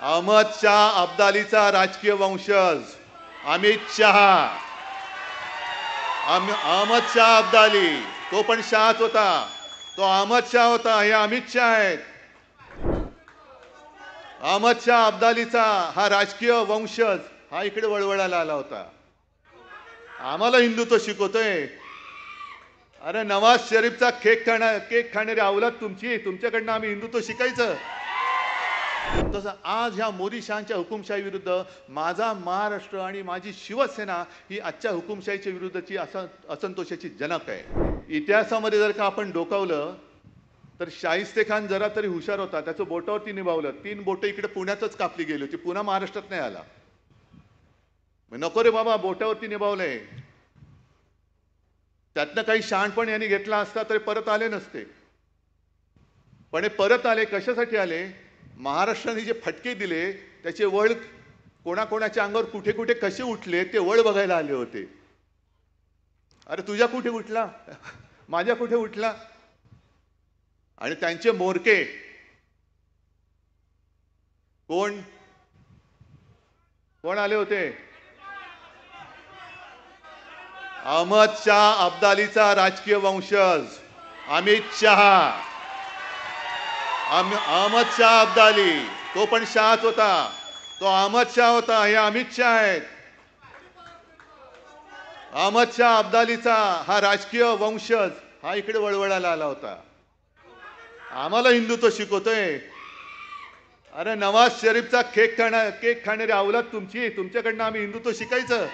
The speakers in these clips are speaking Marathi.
अहमद शाह अब्दालीचा राजकीय वंशज अमित शहा अहमद शाह अब्दाली तो पण शाहच होता तो अहमद शाह होता हे अमित शाह आहेत अहमद शाह अब्दालीचा हा राजकीय वंशज हा इकडे वळवळायला आला होता आम्हाला हिंदुत्व शिकवतोय अरे नवाज शरीफचा केक खाणार केक खाणारी अवलाद तुमची तुमच्याकडनं आम्ही हिंदुत्व शिकायचं तसं आज ह्या मोदी शहाच्या हुकुमशाही विरुद्ध माझा महाराष्ट्र आणि माझी शिवसेना ही आजच्या हुकुमशाहीच्या विरुद्धची असं असंतोषाची जनक आहे इतिहासामध्ये जर का आपण डोकावलं तर शाहिस्ते खान जरा तरी हुशार होता त्याचं बोटावरती निभावलं तीन बोट इकडे पुण्यातच कापली गेली होती पुन्हा महाराष्ट्रात नाही आला नको रे बाबा बोटावरती निभावलंय त्यातनं काही शहाणपण यांनी घेतला असता तरी परत आले नसते पण हे परत आले कशासाठी आले महाराष्ट्राने जे फटके दिले त्याचे वळ कोणाकोणाच्या अंगावर कुठे कुठे कसे उठले ते वळ बघायला आले होते अरे तुझ्या कुठे उठला माझ्या कुठे उठला आणि त्यांचे मोरके कोण कोण आले होते अहमद शाह अब्दालीचा राजकीय वंशज अमित शहा अहमद शाह अब्दाली तो पण शाहच होता तो अहमद शाह होता हे अमित शाह आहेत अहमद शाह अब्दालीचा हा राजकीय वंशज हा इकडे वळवळायला आला होता आम्हाला हिंदुत्व शिकवतोय अरे नवाज शरीफचा केक खाणार केक खाणारी अवलाद तुमची तुमच्याकडनं आम्ही हिंदुत्व शिकायचं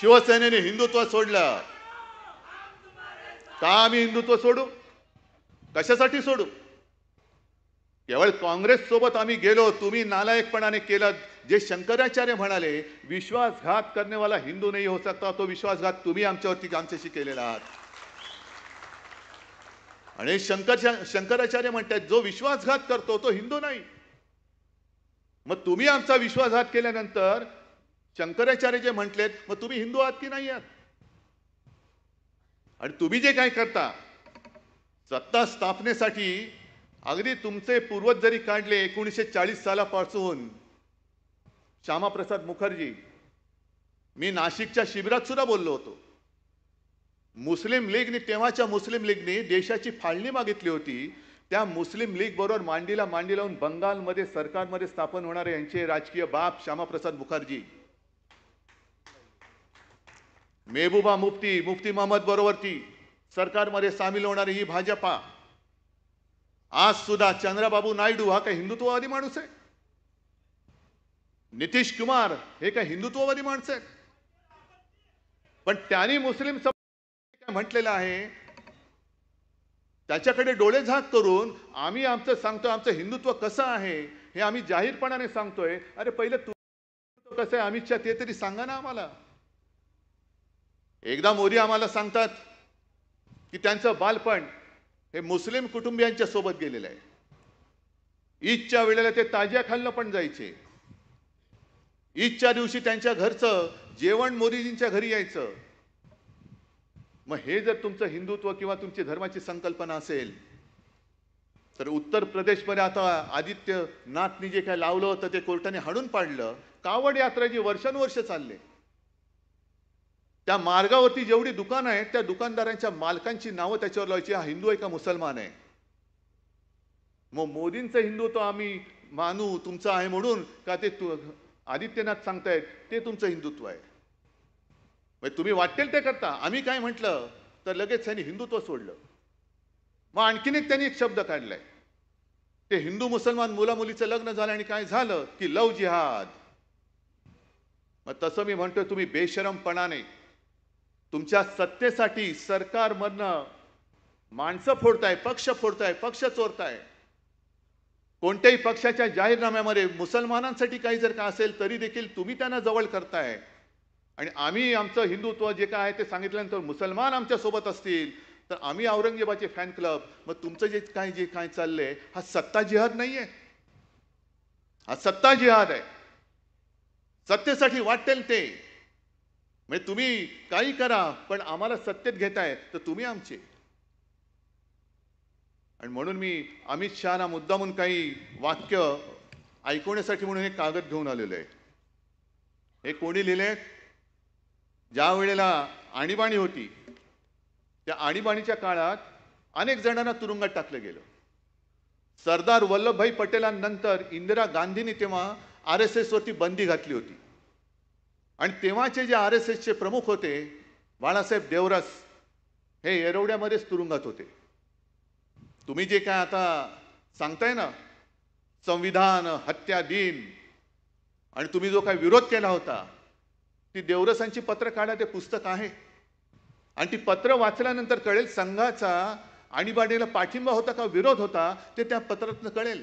शिवसेनेने हिंदुत्व सोडलं का आम्ही हिंदुत्व सोडू कशासाठी सोडू केवळ काँग्रेस सोबत आम्ही गेलो तुम्ही नालायकपणाने केलं जे शंकराचार्य म्हणाले विश्वासघात करण्यावाला हिंदू नाही हो सकता तो विश्वासघात तुम्ही आमच्यावरती आमच्याशी केलेला आहात आणि शंकर शंकराचार्य म्हणतात जो विश्वासघात करतो तो हिंदू नाही मग तुम्ही आमचा विश्वासघात केल्यानंतर शंकराचार्य जे म्हटलेत मग तुम्ही हिंदू आहात की नाही आहात आणि तुम्ही जे काय करता सत्ता स्थापनेसाठी अगदी तुमचे पूर्वज जरी काढले एकोणीसशे चाळीस सालापासून श्यामाप्रसाद मुखर्जी मी नाशिकच्या शिबिरात सुद्धा बोललो होतो मुस्लिम लीगने तेव्हाच्या मुस्लिम लीगने देशाची फाळणी मागितली होती त्या मुस्लिम लीग बरोबर मांडीला मांडी लावून बंगालमध्ये सरकारमध्ये स्थापन होणारे यांचे राजकीय बाप श्यामाप्रसाद मुखर्जी मेहबूबा मुफ्ती मुफ्ती मोहम्मद बरोबर ती सरकारमध्ये सामील होणारी ही भाजपा आज सुद्धा चंद्राबाबू नायडू हा काही हिंदुत्ववादी माणूस आहे नितीश कुमार हे काय हिंदुत्ववादी माणूस आहेत पण त्यांनी मुस्लिम काय म्हटलेलं आहे त्याच्याकडे डोळे झाक करून आम्ही आमचं सांगतो आमचं हिंदुत्व कसं आहे हे आम्ही जाहीरपणाने सांगतोय अरे पहिलं तू कसं आहे अमित शहा ते तरी सांगा ना आम्हाला एकदा मोदी आम्हाला सांगतात की त्यांचं बालपण हे मुस्लिम कुटुंबियांच्या सोबत गेलेलं आहे ईदच्या वेळेला ते ताज्या खाल्लं पण जायचे ईदच्या दिवशी त्यांच्या घरचं जेवण मोदीजींच्या घरी यायचं मग हे जर तुमचं हिंदुत्व किंवा तुमची धर्माची संकल्पना असेल तर उत्तर प्रदेशमध्ये आता आदित्यनाथनी जे काय लावलं होतं ते कोर्टाने हाडून पाडलं कावड यात्रा जी वर्षानुवर्ष चालले त्या मार्गावरती जेवढी दुकानं आहेत त्या दुकानदारांच्या मालकांची नावं त्याच्यावर लावायची हा हिंदू आहे का मुसलमान आहे मग मोदींचं हिंदुत्व आम्ही मानू तुमचं आहे म्हणून का ते तु आदित्यनाथ सांगतायत ते तुमचं हिंदुत्व आहे म्हणजे तुम्ही वाटेल ते करता आम्ही काय म्हटलं तर लगेच त्यांनी हिंदुत्व सोडलं मग आणखीन एक त्यांनी एक शब्द काढलाय ते हिंदू मुसलमान मुला मुलीचं लग्न झालं आणि काय झालं की लव जिहाद मग तसं मी म्हणतोय तुम्ही बेशरमपणाने तुमच्या सत्तेसाठी सरकारमधनं माणसं फोडताय पक्ष फोडताय पक्ष चोरताय कोणत्याही पक्षाच्या जाहीरनाम्यामध्ये मुसलमानांसाठी काही जर का असेल तरी देखील तुम्ही त्यांना जवळ करताय आणि आम्ही आमचं हिंदुत्व जे काय आहे ते सांगितल्यानंतर मुसलमान आमच्या सोबत असतील तर आम्ही औरंगजेबाचे फॅन क्लब मग तुमचं जे काय जे काय चाललंय हा सत्ता जिहाद नाहीये हा सत्ता जिहाद आहे सत्तेसाठी वाटेल ते म्हणजे तुम्ही काही करा पण आम्हाला सत्तेत घेताय तर तुम्ही आमचे आणि म्हणून मी अमित शहाना मुद्दामून काही वाक्य ऐकवण्यासाठी म्हणून हे कागद घेऊन आलेलं आहे हे कोणी लिहिले ज्या वेळेला आणीबाणी होती त्या आणीबाणीच्या काळात अनेक जणांना तुरुंगात टाकलं गेलं सरदार वल्लभभाई पटेलांनंतर इंदिरा गांधींनी तेव्हा आर एस बंदी घातली होती आणि तेव्हाचे जे आर एस एसचे प्रमुख होते बाळासाहेब देवरस हे येरवड्यामध्येच तुरुंगात होते तुम्ही जे काय आता सांगताय ना संविधान हत्या दिन आणि तुम्ही जो काय विरोध केला होता ती देवरसांची पत्र काढा ते पुस्तक आहे आणि ती पत्र वाचल्यानंतर कळेल संघाचा आणीबाणीला पाठिंबा होता का विरोध होता ते त्या पत्रातनं कळेल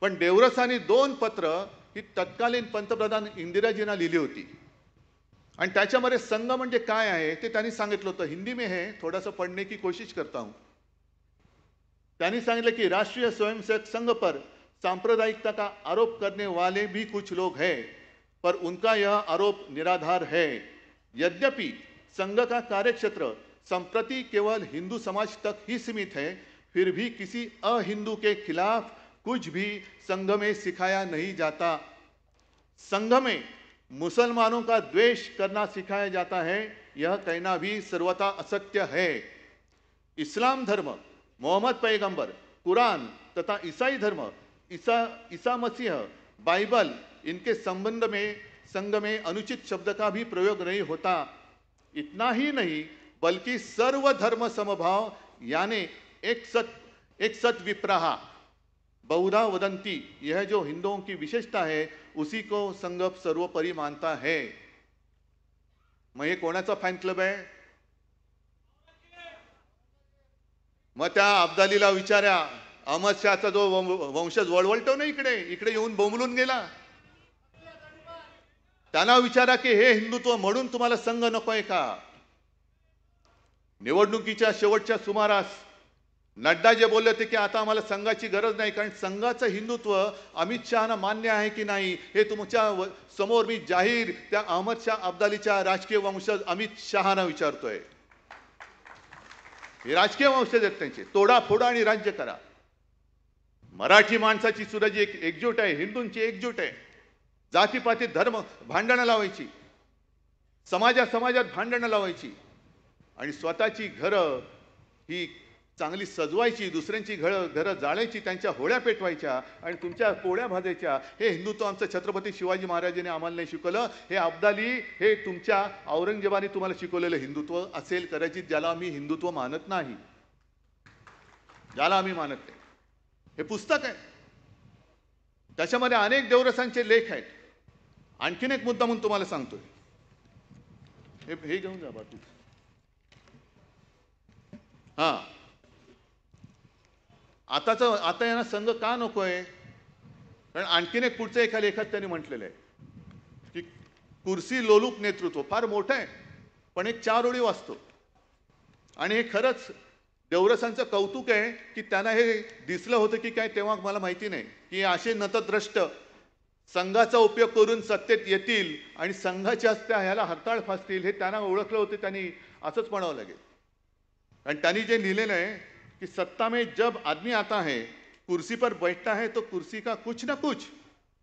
पण देवरसांनी दोन पत्र ही तत्कालीन पंतप्रधान इंदिराजींना लिहिली होती आणि त्याच्यामध्ये संघ म्हणजे काय आहे ते त्यांनी सांगितलं होतं हिंदी में हे थोडासा पढ़ने की कोशिश करता हूं त्यांनी सांगितलं की राष्ट्रीय स्वयंसेवक संघ पर सांप्रदायिकता का आरोप करने वाले भी कुछ लोग हैं पर उनका यह आरोप निराधार है यद्यपि संघ का कार्यक्षेत्र संप्रति केवल हिंदू समाज तक ही सीमित है फिर भी किसी अहिंदू के खिलाफ कुछ भी संघ में सिखाया नहीं जाता संघ में मुसलमानों का द्वेष करना सिखाया जाता है यह कहना भी सर्वथा असत्य है इस्लाम धर्म मोहम्मद पैगंबर कुरान तथा ईसाई धर्म ईसा ईसा मसीह बाइबल इनके संबंध में संघ में अनुचित शब्द का भी प्रयोग नहीं होता इतना ही नहीं बल्कि सर्वधर्म समभाव यानी एक सत एक सत विप्रहा बहुधा वदंती यह जो हिंदुओं की विशेषता है उसी को संघ सर्वोपरि मानता है मग हे कोणाचा फॅन क्लब आहे मग त्या अब्दालीला विचारा अहमद जो वंशज वळवळतो ना इकडे इकडे येऊन बोमलून गेला त्यांना विचारा की हे हिंदुत्व म्हणून तुम्हाला संघ नकोय का निवडणुकीच्या शेवटच्या सुमारास नड्डा जे बोलले होते की आता आम्हाला संघाची गरज नाही कारण संघाचं हिंदुत्व अमित शहाना मान्य आहे की नाही हे तुमच्या समोर मी जाहीर त्या अहमद शाह अब्दालीच्या राजकीय वंशज अमित शहाना विचारतोय हे राजकीय वंशज आहेत त्यांचे तोडा फोडा आणि राज्य करा मराठी माणसाची सुद्धा जी एक एकजूट आहे हिंदूंची एकजूट आहे जातीपाती धर्म भांडणं लावायची समाजा समाजात भांडणं लावायची आणि स्वतःची घरं ही चांगली सजवायची दुसऱ्यांची घळ घरं जाळायची त्यांच्या होळ्या पेटवायच्या आणि तुमच्या पोळ्या भाजायच्या हे हिंदुत्व आमचं छत्रपती शिवाजी महाराजांनी आम्हाला नाही शिकवलं हे अब्दाली हे तुमच्या औरंगजेबाने तुम्हाला शिकवलेलं हिंदुत्व असेल कदाचित ज्याला आम्ही हिंदुत्व मानत नाही ज्याला आम्ही मानत नाही हे पुस्तक आहे त्याच्यामध्ये अनेक देवरसांचे लेख आहेत आणखीन एक मुद्दा म्हणून तुम्हाला सांगतोय हे घेऊन जा बाकी हां आताचं आता यांना संघ का नको आहे कारण आणखीन एक पुढचं एका लेखात त्यांनी म्हटलेलं आहे की कुर्सी लोलूप नेतृत्व फार मोठं आहे पण एक चार ओळी वाचतो आणि हे खरंच देवरसांचं कौतुक आहे की त्यांना हे दिसलं होतं की काय तेव्हा मला माहिती नाही की असे नतद्रष्ट संघाचा उपयोग करून सत्तेत येतील आणि संघाच्या असत्या ह्याला हरताळ फासतील हे त्यांना ओळखलं होतं त्यांनी असंच म्हणावं लागेल आणि त्यांनी जे लिहिलेलं आहे कि सत्ता में जब आदमी आता है कुर्सी पर बैठता है तो कुर्सी का कुछ ना कुछ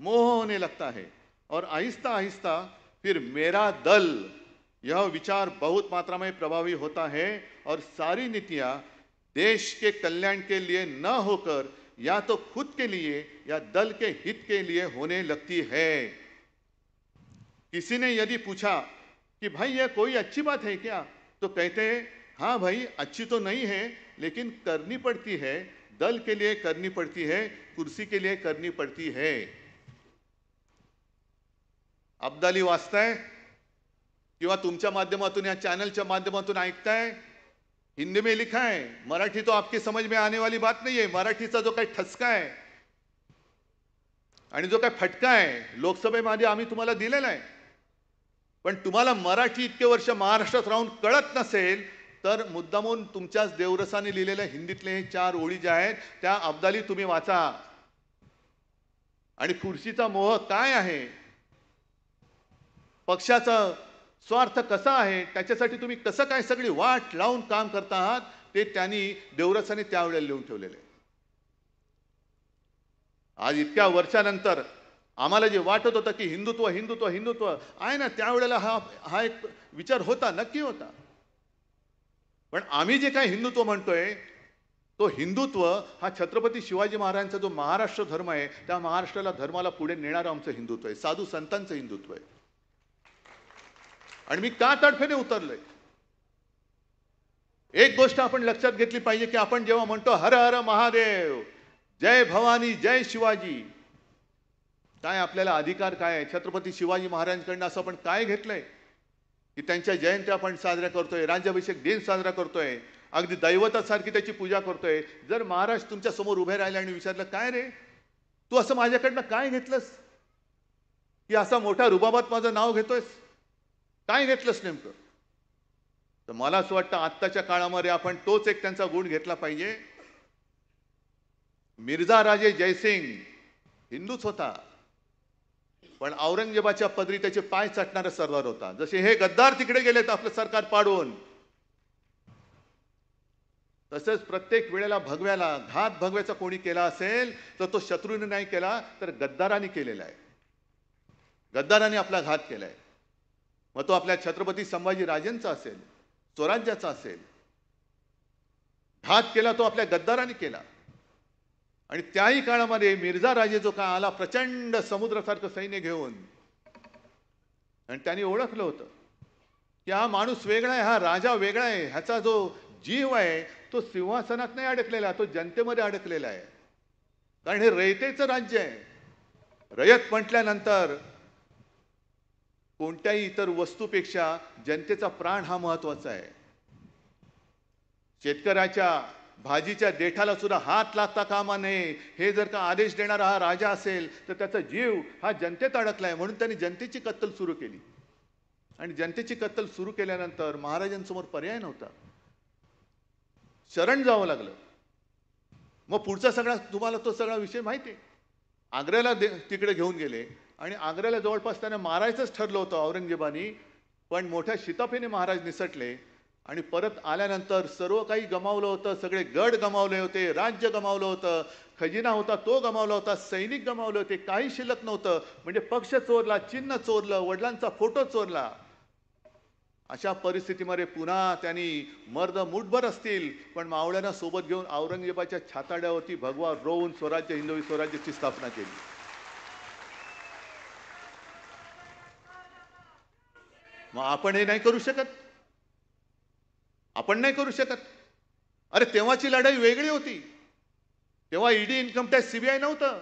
मोह होने लगता है और आहिस्ता आहिस्ता फिर मेरा दल यह विचार बहुत मात्रा में प्रभावी होता है और सारी नीतियाँ देश के कल्याण के लिए न होकर या तो खुद के लिए या दल के हित के लिए होने लगती है किसी ने यदि पूछा कि भाई यह कोई अच्छी बात है क्या तो कहते हैं हाँ भाई अच्छी तो नहीं है लेकिन करनी पड़ती है दल के लिए करनी पड़ती है कुर्सी के लिए करनी पड़ती है अब्दाली वाचताय किंवा तुमच्या माध्यमातून या चॅनलच्या माध्यमातून ऐकताय हिंदी में लिखा है मराठी तो आपकी समझ में आने वाली बात नहीं है मराठीचा जो काही ठसका आहे आणि जो काय फटका आहे लोकसभेमध्ये आम्ही तुम्हाला दिलेला आहे पण तुम्हाला मराठी इतके वर्ष महाराष्ट्रात राहून कळत नसेल तर मुद्दामून तुमच्याच देवरसाने लिहिलेल्या हिंदीतले हे चार ओळी ज्या आहेत त्या अब्दाली तुम्ही वाचा आणि खुर्शीचा मोह काय आहे पक्षाचा स्वार्थ कसा आहे त्याच्यासाठी तुम्ही कसं काय सगळी वाट लावून काम करता आहात ते त्यांनी देवरसाने त्यावेळेला लिहून ठेवलेले आज इतक्या वर्षानंतर आम्हाला जे वाटत होतं की हिंदुत्व हिंदुत्व हिंदुत्व आहे ना त्यावेळेला हा हा एक विचार होता नक्की होता पण आम्ही जे काय हिंदुत्व म्हणतोय तो हिंदुत्व हा छत्रपती शिवाजी महाराजांचा जो महाराष्ट्र धर्म आहे त्या महाराष्ट्राला धर्माला पुढे नेणारं आमचं हिंदुत्व आहे साधू संतांचं हिंदुत्व आहे आणि मी का तडफेने उतरलोय एक गोष्ट आपण लक्षात घेतली पाहिजे की आपण जेव्हा म्हणतो हर हर महादेव जय भवानी जय शिवाजी काय आपल्याला अधिकार काय आहे छत्रपती शिवाजी महाराजांकडनं असं आपण काय घेतलंय की त्यांच्या जयंत्या आपण साजऱ्या करतोय राज्याभिषेक दिन साजरा करतोय अगदी दैवतासारखी त्याची पूजा करतोय जर महाराज तुमच्या समोर उभे राहिले आणि विचारलं काय रे तू असं माझ्याकडनं काय घेतलंस की असा मोठा रुबाबात माझं नाव घेतोयस काय घेतलंस नेमकं तर मला असं वाटतं आत्ताच्या काळामध्ये आपण तोच एक त्यांचा गुण घेतला पाहिजे मिर्झा राजे जयसिंग हिंदूच होता पण औरंगजेबाच्या पदरी त्याचे पाय चाटणारा सरदार होता जसे हे गद्दार तिकडे गेले तर आपलं सरकार पाडून तसंच प्रत्येक वेळेला भगव्याला घात भगव्याचा कोणी केला असेल तर तो शत्रूने नाही केला तर गद्दारांनी केलेला आहे गद्दारांनी आपला घात केलाय मग तो आपल्या छत्रपती संभाजी राजेंचा असेल स्वराज्याचा असेल घात केला तो आपल्या गद्दारांनी केला आणि त्याही काळामध्ये मिर्झा राजे जो का आला प्रचंड समुद्रासारखं सैन्य घेऊन आणि त्यांनी ओळखलं होतं की हा माणूस वेगळा आहे हा राजा वेगळा आहे ह्याचा जो जीव आहे तो सिंहासनात नाही अडकलेला तो जनतेमध्ये अडकलेला आहे कारण हे रयतेचं राज्य आहे रयत म्हटल्यानंतर कोणत्याही इतर वस्तूपेक्षा जनतेचा प्राण हा महत्वाचा आहे शेतकऱ्याच्या भाजीच्या देठाला सुद्धा हात लागता कामा नये हे जर का आदेश देणारा हा राजा असेल तर त्याचा जीव हा जनतेत अडकलाय म्हणून त्यांनी जनतेची कत्तल सुरू केली आणि जनतेची कत्तल सुरू केल्यानंतर महाराजांसमोर पर्याय नव्हता शरण जावं लागलं मग पुढचा सगळा तुम्हाला तो सगळा विषय माहिती आहे आग्र्याला दे तिकडे घेऊन गेले आणि आग्र्याला जवळपास त्याने मारायचंच ठरलं होतं औरंगजेबानी पण मोठ्या शिताफीने महाराज निसटले आणि परत आल्यानंतर सर्व काही गमावलं होतं सगळे गड गमावले होते राज्य गमावलं होतं खजिना होता तो गमावला होता सैनिक गमावले होते काही शिल्लक नव्हतं म्हणजे पक्ष चोरला चिन्ह चोरलं वडिलांचा फोटो चोरला अशा परिस्थितीमध्ये पुन्हा त्यांनी मर्द मुठभर असतील पण मावळ्यांना सोबत घेऊन औरंगजेबाच्या छाताड्यावरती भगवा रोवून स्वराज्य हिंदवी स्वराज्याची स्थापना केली मग आपण हे नाही करू शकत आपण नाही करू शकत अरे तेव्हाची लढाई वेगळी होती तेव्हा ईडी इन्कम टॅक्स सीबीआय नव्हतं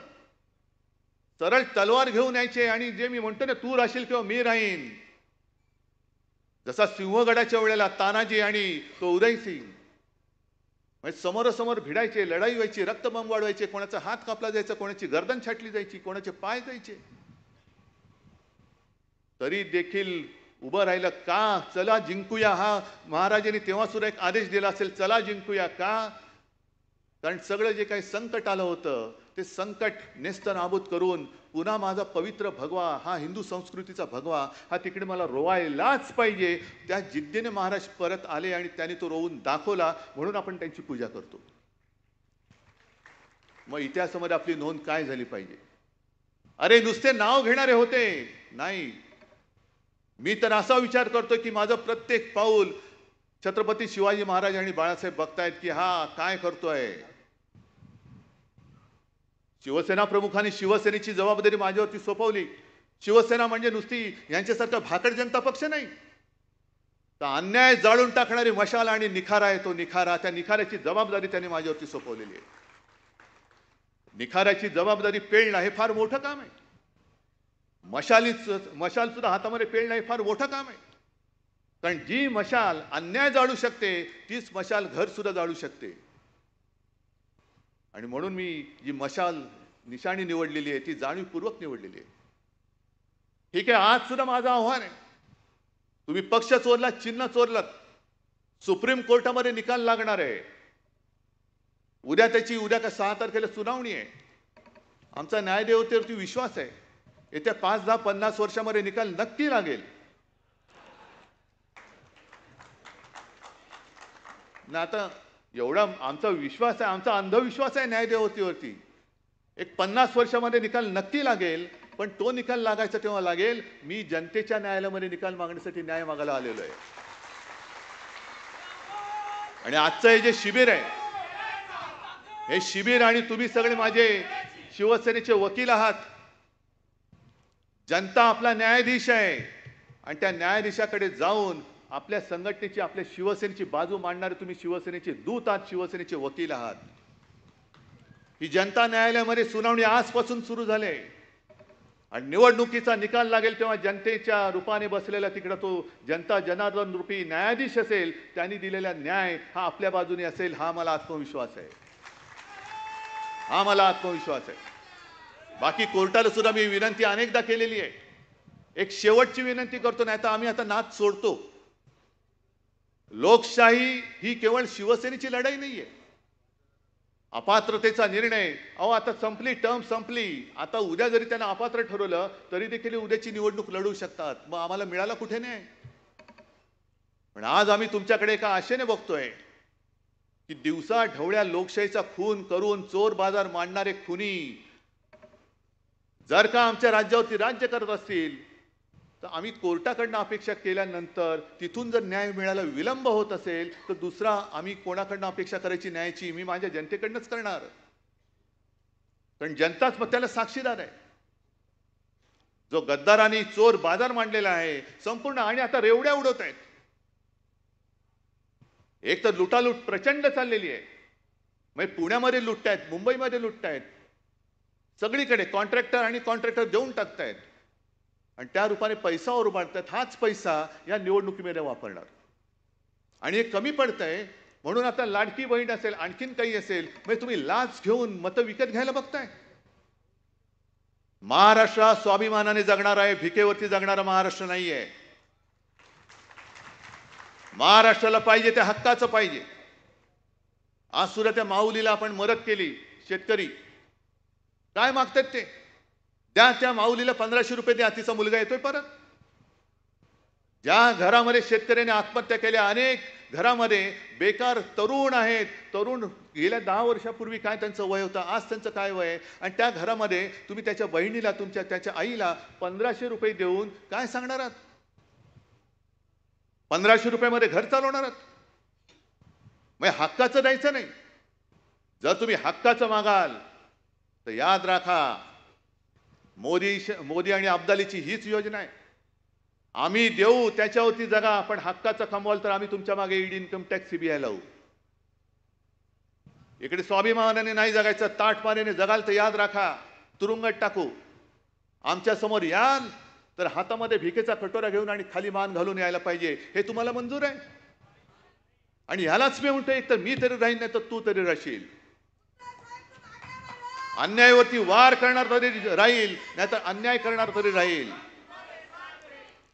सरळ तलवार घेऊन यायचे आणि जे मी म्हणतो ना तू राहशील किंवा मी राहीन जसा सिंहगडाच्या वेळेला तानाजी आणि तो उदयसिंग म्हणजे समोरासमोर भिडायचे लढाई व्हायची रक्तबंब वाढवायचे कोणाचा हात कापला जायचा कोणाची गर्दन छाटली जायची कोणाचे पाय जायचे तरी देखील उभं राहिलं का चला जिंकूया हा महाराजांनी तेव्हा सुद्धा एक आदेश दिला असेल चला जिंकूया का कारण सगळं जे काही संकट आलं होतं ते संकट नेस्त नाबूद करून पुन्हा माझा पवित्र भगवा हा हिंदू संस्कृतीचा भगवा हा तिकडे मला रोवायलाच पाहिजे त्या जिद्दीने महाराज परत आले आणि त्याने तो रोवून दाखवला म्हणून आपण त्यांची पूजा करतो मग इतिहासामध्ये आपली नोंद काय झाली पाहिजे अरे नुसते नाव घेणारे होते नाही मी तर असा विचार करतो की माझं प्रत्येक पाऊल छत्रपती शिवाजी महाराज आणि बाळासाहेब बघतायत की हा काय करतोय शिवसेना प्रमुखांनी शिवसेनेची जबाबदारी माझ्यावरती सोपवली शिवसेना म्हणजे नुसती यांच्यासारखा भाकड जनता पक्ष नाही तर अन्याय जाळून टाकणारी मशाल आणि निखारा आहे तो निखारा त्या निखाऱ्याची जबाबदारी त्यांनी माझ्यावरती सोपवलेली आहे निखाऱ्याची जबाबदारी पेळणं हे फार मोठं काम आहे मशालीच सुद्धा हातामध्ये पेळ नाही फार मोठं काम आहे कारण जी मशाल अन्याय जाळू शकते तीच मशाल घर सुद्धा जाळू शकते आणि म्हणून मी जी मशाल निशाणी निवडलेली आहे ती जाणीवपूर्वक निवडलेली आहे ठीक आहे आज सुद्धा माझं आव्हान आहे तुम्ही पक्ष चोरला चिन्ह चोरलात सुप्रीम कोर्टामध्ये निकाल लागणार आहे उद्या त्याची उद्या का सहा तारखेला सुनावणी आहे आमचा न्यायदेवतेवरती विश्वास आहे येत्या पाच दहा पन्नास वर्षामध्ये निकाल नक्की लागेल ना आता एवढा आमचा विश्वास आहे आमचा अंधविश्वास आहे न्यायदेवतीवरती एक पन्नास वर्षामध्ये निकाल नक्की लागेल पण तो निकाल लागायचा तेव्हा लागेल मी जनतेच्या न्यायालयामध्ये निकाल मागण्यासाठी न्याय मागायला आलेलो आहे आणि आजचं हे जे शिबिर आहे हे शिबिर आणि तुम्ही सगळे माझे शिवसेनेचे वकील आहात जनता आपला न्यायाधीश आहे आणि त्या न्यायाधीशाकडे जाऊन आपल्या संघटनेची आपल्या शिवसेनेची बाजू मांडणारे तुम्ही शिवसेनेचे दूत आहात शिवसेनेचे वकील आहात ही जनता न्यायालयामध्ये सुनावणी आजपासून सुरू झाले आणि निवडणुकीचा निकाल लागेल तेव्हा जनतेच्या रूपाने बसलेला तिकडं तो जनता जनार्दन रूपी न्यायाधीश असेल त्यांनी दिलेला न्याय हा आपल्या बाजूने असेल हा मला आत्मविश्वास आहे हा मला आत्मविश्वास आहे बाकी कोर्टाला सुद्धा मी विनंती अनेकदा केलेली आहे एक शेवटची विनंती करतो नाही आता आम्ही आता नाच सोडतो लोकशाही ही केवळ शिवसेनेची लढाई नाही आहे अपात्रतेचा निर्णय अहो आता संपली टर्म संपली आता उद्या जरी त्यांना अपात्र ठरवलं तरी देखील उद्याची निवडणूक लढू शकतात मग आम्हाला मिळाला कुठे नाही पण आज आम्ही तुमच्याकडे एका आशेने बघतोय की दिवसा ढवळ्या लोकशाहीचा खून करून चोर बाजार मांडणारे खुनी जर का आमच्या राज्यावरती राज्य करत असतील तर आम्ही कोर्टाकडनं अपेक्षा केल्यानंतर तिथून जर न्याय मिळायला विलंब होत असेल तर दुसरा आम्ही कोणाकडनं अपेक्षा करायची न्यायाची मी माझ्या जनतेकडनंच करणार कारण जनताच मग त्याला साक्षीदार आहे जो गद्दारांनी चोर बाजार मांडलेला आहे संपूर्ण आणि आता रेवड्या उडवत आहेत एक तर लुटालूट प्रचंड चाललेली आहे म्हणजे पुण्यामध्ये आहेत मुंबईमध्ये आहेत सगळीकडे कॉन्ट्रॅक्टर आणि कॉन्ट्रॅक्टर देऊन टाकतायत आणि त्या रूपाने पैसा उभारतायत हाच पैसा या निवडणुकीमध्ये वापरणार आणि हे कमी पडतंय म्हणून आता लाडकी बहीण असेल आणखीन काही असेल म्हणजे तुम्ही लाच घेऊन मतं विकत घ्यायला बघताय महाराष्ट्र स्वाभिमानाने जगणार आहे भिकेवरती जगणारा महाराष्ट्र नाही आहे महाराष्ट्राला पाहिजे त्या हक्काचं पाहिजे आज सुद्धा त्या माऊलीला आपण मदत केली शेतकरी काय मागतात ते त्या त्या माऊलीला पंधराशे रुपये द्या तिचा मुलगा येतोय परत ज्या घरामध्ये शेतकऱ्याने आत्महत्या केल्या अनेक घरामध्ये बेकार तरुण आहेत तरुण गेल्या दहा वर्षापूर्वी काय त्यांचं वय होतं आज त्यांचं काय वय आहे आणि त्या घरामध्ये तुम्ही त्याच्या बहिणीला तुमच्या त्याच्या आईला पंधराशे रुपये देऊन काय सांगणार आहात पंधराशे रुपयामध्ये घर चालवणार आहात मग हक्काचं द्यायचं नाही जर तुम्ही हक्काचं मागाल तर याद राखा मोदी मोदी आणि अब्दालीची हीच योजना आहे आम्ही देऊ त्याच्यावरती जगा पण हक्काचा कमवाल तर आम्ही तुमच्या मागे ईडी इन्कम टॅक्स सीबीआय लावू इकडे स्वाभिमानाने नाही जगायचं ताटमानेने जगाल तर याद राखा तुरुंगात टाकू आमच्या समोर याल तर हातामध्ये भिकेचा कटोरा घेऊन आणि खाली मान घालून यायला पाहिजे हे तुम्हाला मंजूर आहे आणि ह्यालाच मी म्हणतो एक तर मी तरी राहीन नाही तर तू तरी राहशील अन्यायवरती वार करणार तरी राहील नाहीतर अन्याय करणार तरी राहील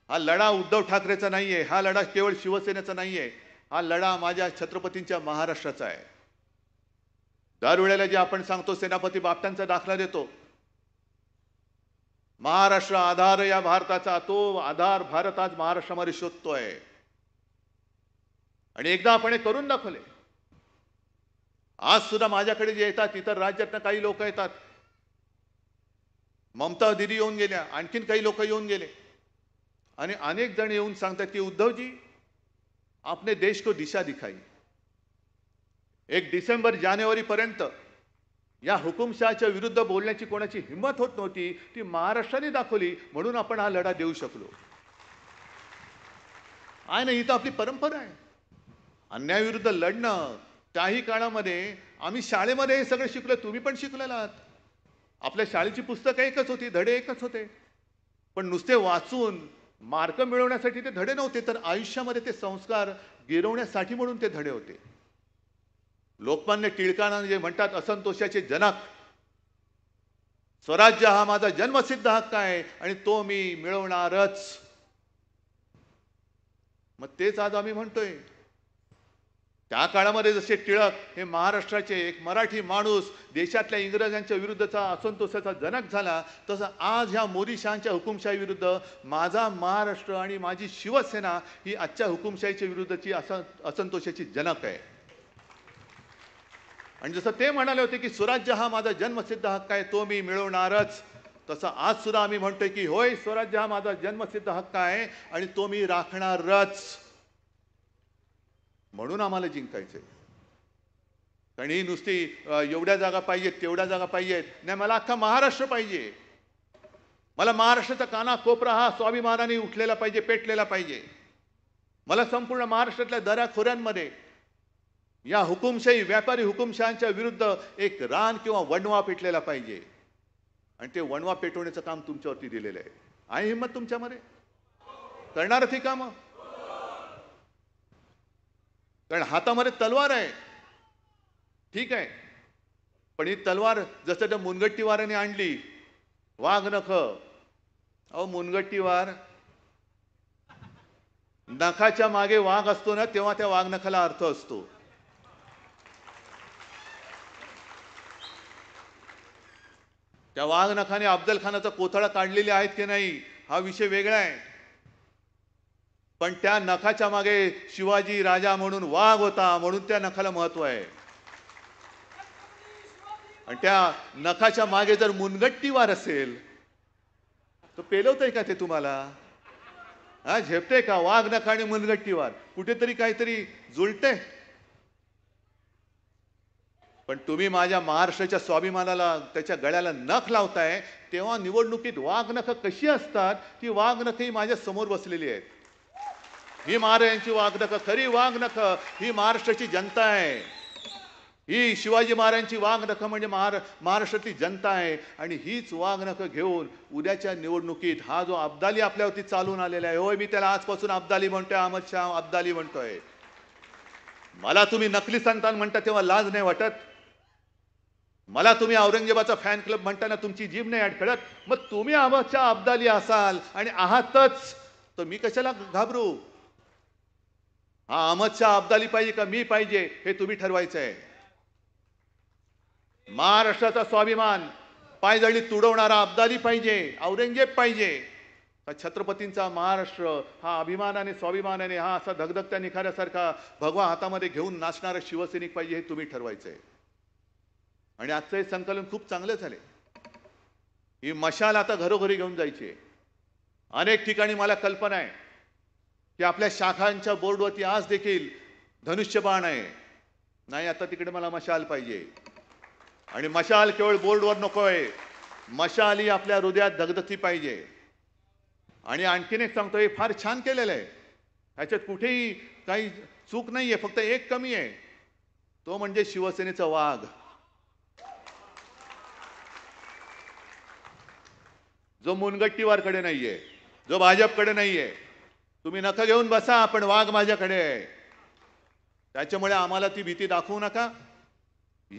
हा लढा उद्धव ठाकरेचा नाहीये हा लढा केवळ शिवसेनेचा नाहीये हा लढा माझ्या छत्रपतींच्या महाराष्ट्राचा आहे दरवेळेला जे आपण सांगतो सेनापती बापटांचा दाखला देतो महाराष्ट्र आधार या भारताचा तो आधार भारत आज महाराष्ट्रामध्ये शोधतोय आणि एकदा आपण हे करून दाखवले आज सुद्धा माझ्याकडे जे येतात इतर राज्यातनं काही लोक येतात ममता दिदी येऊन गेल्या आणखीन काही लोक येऊन गेले आणि अनेक जण येऊन सांगतात की उद्धवजी आपने देश को दिशा दिखाई एक डिसेंबर जानेवारीपर्यंत या हुकुमशहाच्या विरुद्ध बोलण्याची कोणाची हिंमत होत नव्हती ती महाराष्ट्राने दाखवली म्हणून आपण हा लढा देऊ शकलो आहे ना ही तर आपली परंपरा आहे अन्यायाविरुद्ध लढणं त्याही काळामध्ये आम्ही शाळेमध्ये हे सगळं शिकलो तुम्ही पण शिकलेला आहात आपल्या शाळेची पुस्तकं एकच होती धडे एकच होते पण नुसते वाचून मार्क मिळवण्यासाठी ते धडे नव्हते तर आयुष्यामध्ये ते संस्कार गिरवण्यासाठी म्हणून ते धडे होते लोकमान्य टिळकांना जे म्हणतात असंतोषाचे जनक स्वराज्य हा माझा जन्मसिद्ध हक्क आहे आणि तो मी मिळवणारच मग तेच आज आम्ही म्हणतोय त्या काळामध्ये जसे टिळक हे महाराष्ट्राचे एक मराठी माणूस देशातल्या इंग्रजांच्या विरुद्धचा असंतोषाचा जनक झाला तसं आज ह्या मोदी हुकुमशाही विरुद्ध माझा महाराष्ट्र आणि माझी शिवसेना ही आजच्या हुकुमशाहीच्या विरुद्धची असं असंतोषाची जनक आहे आणि जसं ते म्हणाले होते की स्वराज्य हा माझा जन्मसिद्ध हक्क आहे तो मी मिळवणारच तसं आज सुद्धा आम्ही म्हणतोय की होय स्वराज्य हा माझा जन्मसिद्ध हक्क आहे आणि तो मी राखणारच म्हणून आम्हाला जिंकायचं आहे कारण ही नुसती एवढ्या जागा पाहिजेत तेवढ्या जागा पाहिजेत नाही मला अख्खा महाराष्ट्र पाहिजे मला महाराष्ट्राचा काना कोपरा हा स्वाभिमानाने उठलेला पाहिजे पेटलेला पाहिजे मला संपूर्ण महाराष्ट्रातल्या दऱ्या खोऱ्यांमध्ये या हुकुमशाही व्यापारी हुकुमशहांच्या विरुद्ध एक रान किंवा वणवा पेटलेला पाहिजे आणि ते वणवा पेटवण्याचं काम तुमच्यावरती दिलेलं आहे आहे हिंमत तुमच्यामध्ये करणार ती कामं कारण हातामध्ये तलवार आहे ठीक आहे पण ही तलवार जसं त्या मुनगट्टीवाराने आणली वाघ नख अहो मुनगट्टीवार नखाच्या मागे वाघ असतो ना तेव्हा त्या वाघ नखाला अर्थ असतो त्या वाघ नखाने अफजल खानाचा कोथळा काढलेली आहेत की नाही हा विषय वेगळा आहे पण त्या नखाच्या मागे शिवाजी राजा म्हणून वाघ होता म्हणून त्या नखाला महत्व आहे आणि त्या नखाच्या मागे जर मुनगट्टीवार असेल तर आहे का ते तुम्हाला हा झेपते का वाघ नख आणि मुनगट्टीवार कुठेतरी काहीतरी जुळते पण तुम्ही माझ्या महाराष्ट्राच्या स्वाभिमानाला त्याच्या गळ्याला नख लावताय तेव्हा निवडणुकीत वाघ नख कशी असतात ती वाघ नख ही माझ्या समोर बसलेली आहेत ही महाराजांची नख खरी नख ही महाराष्ट्राची जनता आहे ही शिवाजी महाराजांची नख म्हणजे महारा महाराष्ट्रातली जनता आहे आणि हीच नख घेऊन उद्याच्या निवडणुकीत हा जो अब्दाली आपल्यावरती चालून आलेला आहे होय मी त्याला आजपासून अब्दाली म्हणतोय अहमद शाह अब्दाली म्हणतोय मला तुम्ही नकली संतान म्हणता तेव्हा लाज नाही वाटत मला तुम्ही औरंगजेबाचा फॅन क्लब म्हणताना तुमची जीभ नाही अडखळत मग तुम्ही शाह अब्दाली असाल आणि आहातच तर मी कशाला घाबरू हा अहमद शाह अब्दाली पाहिजे का मी पाहिजे हे तुम्ही ठरवायचं आहे महाराष्ट्राचा स्वाभिमान पायदळी तुडवणारा अब्दाली पाहिजे औरंगजेब पाहिजे छत्रपतींचा महाराष्ट्र हा अभिमानाने स्वाभिमानाने हा असा धगधगत्या निखाऱ्यासारखा भगवा हातामध्ये घेऊन नाचणारा शिवसैनिक पाहिजे हे तुम्ही ठरवायचं आहे आणि आजचं हे संकलन खूप चांगलं झाले ही मशाल आता घरोघरी घेऊन जायची अनेक ठिकाणी मला कल्पना आहे की आपल्या शाखांच्या बोर्डवरती आज देखील धनुष्यबाण आहे नाही आता तिकडे मला मशाल पाहिजे आणि मशाल केवळ बोर्डवर नको आहे मशाल ही आपल्या हृदयात धगधगती पाहिजे आणि आणखीन एक सांगतो हे फार छान केलेलं आहे ह्याच्यात कुठेही काही चूक नाहीये फक्त एक कमी आहे तो म्हणजे शिवसेनेचा वाघ जो मुनगट्टीवारकडे नाहीये जो भाजपकडे नाहीये तुम्ही नखं घेऊन बसा पण वाघ माझ्याकडे आहे त्याच्यामुळे आम्हाला ती भीती दाखवू नका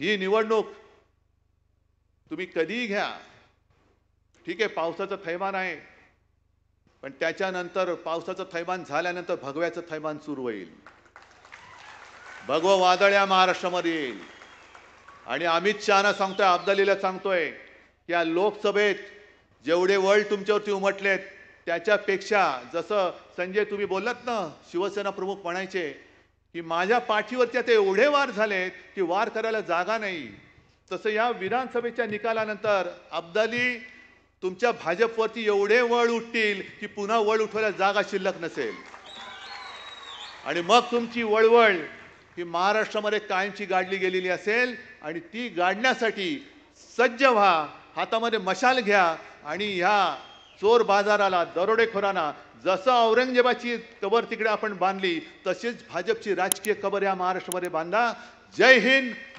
ही निवडणूक तुम्ही कधीही घ्या ठीक आहे पावसाचं थैमान आहे पण त्याच्यानंतर पावसाचं थैमान झाल्यानंतर भगव्याचं थैमान सुरू होईल भगवं वादळ या महाराष्ट्रामध्ये येईल आणि अमित शहाना सांगतोय अब्दालीला सांगतोय की या लोकसभेत जेवढे वर्ल्ड तुमच्यावरती उमटलेत त्याच्यापेक्षा जसं संजय तुम्ही बोललात ना शिवसेना प्रमुख म्हणायचे की माझ्या पाठीवरती आता एवढे वार झालेत की वार करायला जागा नाही तसं या विधानसभेच्या निकालानंतर अब्दाली तुमच्या भाजपवरती एवढे वळ उठतील की पुन्हा वळ उठवायला जागा शिल्लक नसेल आणि मग तुमची वळवळ ही महाराष्ट्रामध्ये कायमची गाडली गेलेली असेल आणि ती गाडण्यासाठी सज्ज व्हा हातामध्ये मशाल घ्या आणि ह्या चोर बाजाराला दरोडेखोरांना जसं औरंगजेबाची कबर तिकडे आपण बांधली तशीच भाजपची राजकीय कबर या महाराष्ट्रामध्ये बांधा जय हिंद